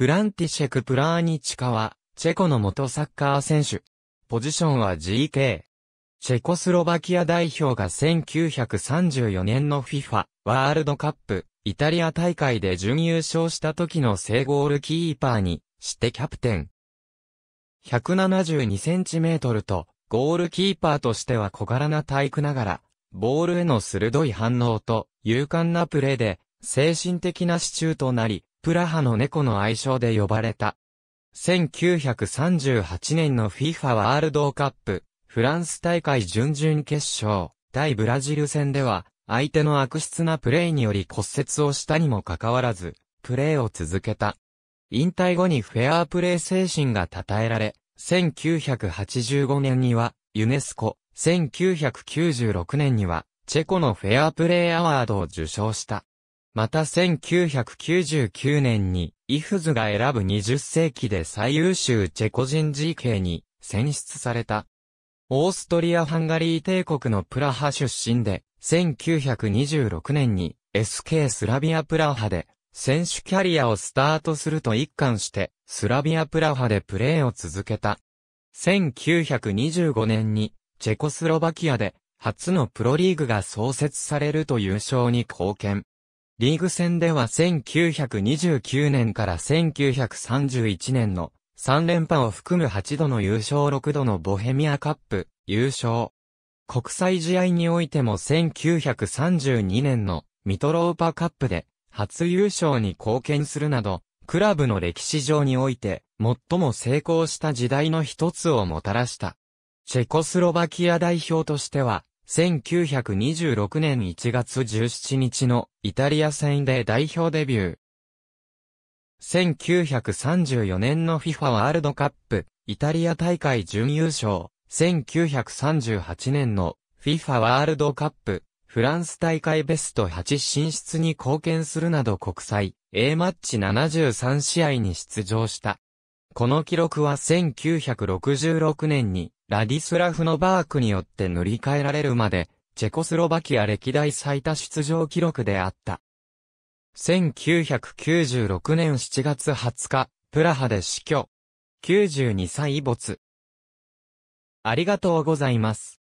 フランティシェク・プラーニチカは、チェコの元サッカー選手。ポジションは GK。チェコスロバキア代表が1934年の FIFA ワールドカップイタリア大会で準優勝した時の正ゴールキーパーにしてキャプテン。172センチメートルとゴールキーパーとしては小柄な体育ながら、ボールへの鋭い反応と勇敢なプレーで精神的な支柱となり、プラハの猫の愛称で呼ばれた。1938年の FIFA ワールドカップ、フランス大会準々決勝、対ブラジル戦では、相手の悪質なプレーにより骨折をしたにもかかわらず、プレーを続けた。引退後にフェアプレー精神が称えられ、1985年には、ユネスコ、1996年には、チェコのフェアプレーアワードを受賞した。また1999年に、イフズが選ぶ20世紀で最優秀チェコ人 GK に選出された。オーストリア・ハンガリー帝国のプラハ出身で、1926年に SK スラビア・プラハで選手キャリアをスタートすると一貫して、スラビア・プラハでプレーを続けた。1925年に、チェコスロバキアで、初のプロリーグが創設されると優勝に貢献。リーグ戦では1929年から1931年の3連覇を含む8度の優勝6度のボヘミアカップ優勝。国際試合においても1932年のミトローパカップで初優勝に貢献するなど、クラブの歴史上において最も成功した時代の一つをもたらした。チェコスロバキア代表としては1926年1月17日のイタリア戦で代表デビュー。1934年の FIFA ワールドカップ、イタリア大会準優勝。1938年の FIFA ワールドカップ、フランス大会ベスト8進出に貢献するなど国際 A マッチ73試合に出場した。この記録は1966年にラディスラフのバークによって塗り替えられるまで、チェコスロバキア歴代最多出場記録であった。1996年7月20日、プラハで死去。92歳没。ありがとうございます。